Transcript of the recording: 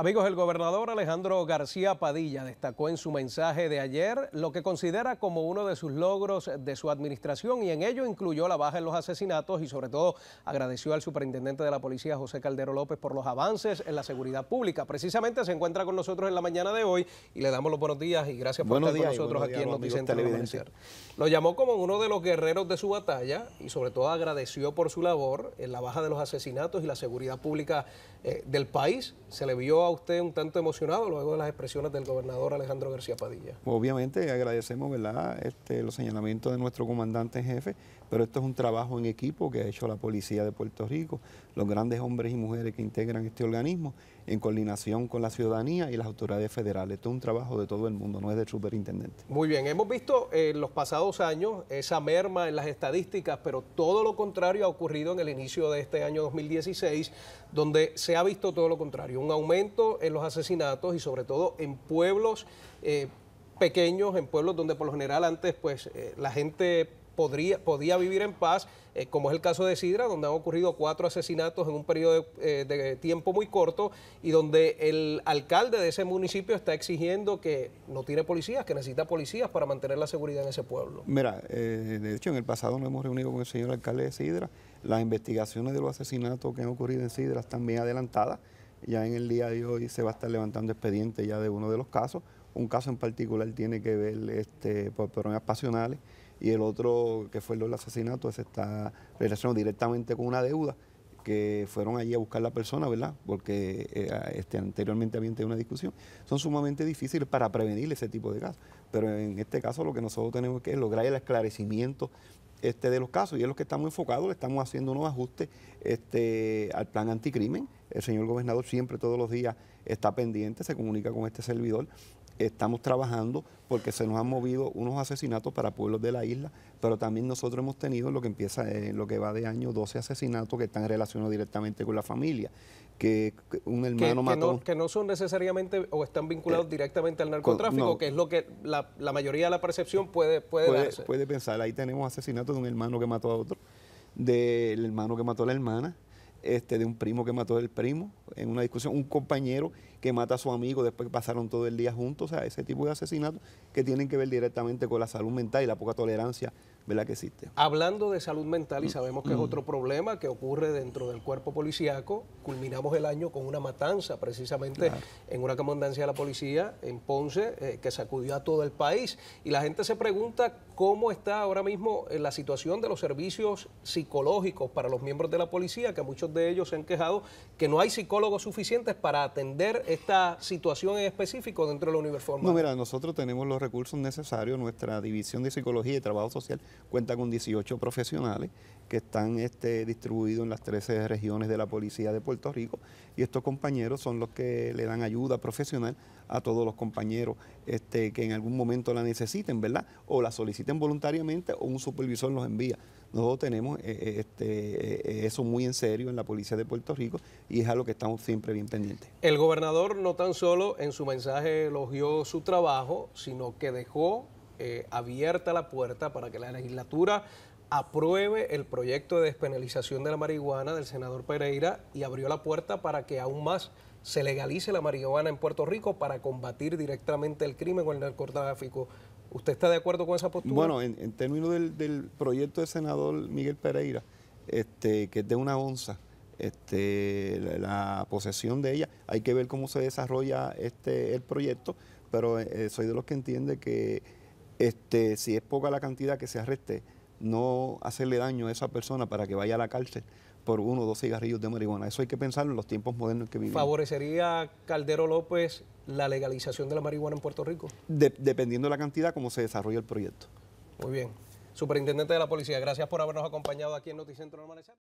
Amigos, el gobernador Alejandro García Padilla destacó en su mensaje de ayer lo que considera como uno de sus logros de su administración y en ello incluyó la baja en los asesinatos y sobre todo agradeció al superintendente de la policía José Caldero López por los avances en la seguridad pública. Precisamente se encuentra con nosotros en la mañana de hoy y le damos los buenos días y gracias por estar con nosotros aquí en Noticias Televidencia. Lo llamó como uno de los guerreros de su batalla y sobre todo agradeció por su labor en la baja de los asesinatos y la seguridad pública eh, del país. Se le vio a usted un tanto emocionado luego de las expresiones del gobernador Alejandro García Padilla. Obviamente agradecemos ¿verdad? Este, los señalamientos de nuestro comandante en jefe, pero esto es un trabajo en equipo que ha hecho la Policía de Puerto Rico, los grandes hombres y mujeres que integran este organismo, en coordinación con la ciudadanía y las autoridades federales. Esto es un trabajo de todo el mundo, no es del superintendente. Muy bien, hemos visto en los pasados años esa merma en las estadísticas, pero todo lo contrario ha ocurrido en el inicio de este año 2016, donde se ha visto todo lo contrario, un aumento en los asesinatos y sobre todo en pueblos eh, pequeños, en pueblos donde por lo general antes pues eh, la gente podía vivir en paz, eh, como es el caso de Sidra, donde han ocurrido cuatro asesinatos en un periodo de, de tiempo muy corto y donde el alcalde de ese municipio está exigiendo que no tiene policías, que necesita policías para mantener la seguridad en ese pueblo. Mira, de hecho en el pasado nos hemos reunido con el señor alcalde de Sidra, las investigaciones de los asesinatos que han ocurrido en Sidra están bien adelantadas. Ya en el día de hoy se va a estar levantando expediente ya de uno de los casos. Un caso en particular tiene que ver este, por problemas pasionales y el otro, que fue el asesinato, se está relacionado directamente con una deuda que fueron allí a buscar la persona, ¿verdad? Porque eh, este, anteriormente había tenido una discusión. Son sumamente difíciles para prevenir ese tipo de casos. Pero en este caso lo que nosotros tenemos que es lograr el esclarecimiento este, de los casos y es lo que estamos enfocados, le estamos haciendo unos ajustes este, al plan anticrimen. El señor gobernador siempre todos los días está pendiente, se comunica con este servidor estamos trabajando porque se nos han movido unos asesinatos para pueblos de la isla, pero también nosotros hemos tenido lo que empieza en eh, lo que va de año 12 asesinatos que están relacionados directamente con la familia, que un hermano mató... Que no, que no, son necesariamente o están vinculados eh, directamente al narcotráfico, que es lo que la, mayoría de la percepción puede puede, puede, puede pensar. Ahí tenemos asesinatos de un hermano que mató a otro, del hermano que mató a la hermana, este, de un primo que mató al primo, en una discusión, un compañero que mata a su amigo después que pasaron todo el día juntos, o sea, ese tipo de asesinatos que tienen que ver directamente con la salud mental y la poca tolerancia ¿verdad? que existe. Hablando de salud mental, y mm. sabemos que es mm. otro problema que ocurre dentro del cuerpo policíaco, culminamos el año con una matanza precisamente en una comandancia de la policía en Ponce eh, que sacudió a todo el país. Y la gente se pregunta cómo está ahora mismo eh, la situación de los servicios psicológicos para los miembros de la policía, que muchos de ellos se han quejado que no hay psicólogos psicólogos suficientes para atender esta situación en específico dentro de la Uniforme? No, mira, nosotros tenemos los recursos necesarios. Nuestra división de psicología y trabajo social cuenta con 18 profesionales que están este, distribuidos en las 13 regiones de la policía de Puerto Rico. Y estos compañeros son los que le dan ayuda profesional a todos los compañeros este, que en algún momento la necesiten, ¿verdad? O la soliciten voluntariamente o un supervisor los envía. Nosotros tenemos eh, eh, este, eh, eso muy en serio en la Policía de Puerto Rico y es a lo que estamos siempre bien pendientes. El gobernador no tan solo en su mensaje elogió su trabajo, sino que dejó abierta la puerta para que la legislatura apruebe el proyecto de despenalización de la marihuana del senador Pereira y abrió la puerta para que aún más se legalice la marihuana en Puerto Rico para combatir directamente el crimen con el narcotráfico. ¿Usted está de acuerdo con esa postura? Bueno, en, términos del, proyecto del senador Miguel Pereira, este, que es de una onza, este, la, posesión de ella, hay que ver cómo se desarrolla este, el proyecto, pero eh, soy de los que entiende que este, si es poca la cantidad que se arreste, no hacerle daño a esa persona para que vaya a la cárcel por uno o dos cigarrillos de marihuana. Eso hay que pensarlo en los tiempos modernos que vivimos. ¿Favorecería Caldero López la legalización de la marihuana en Puerto Rico? dependiendo de la cantidad, como se desarrolla el proyecto. Muy bien. Superintendente de la Policía, gracias por habernos acompañado aquí en Noticentro Normalizado.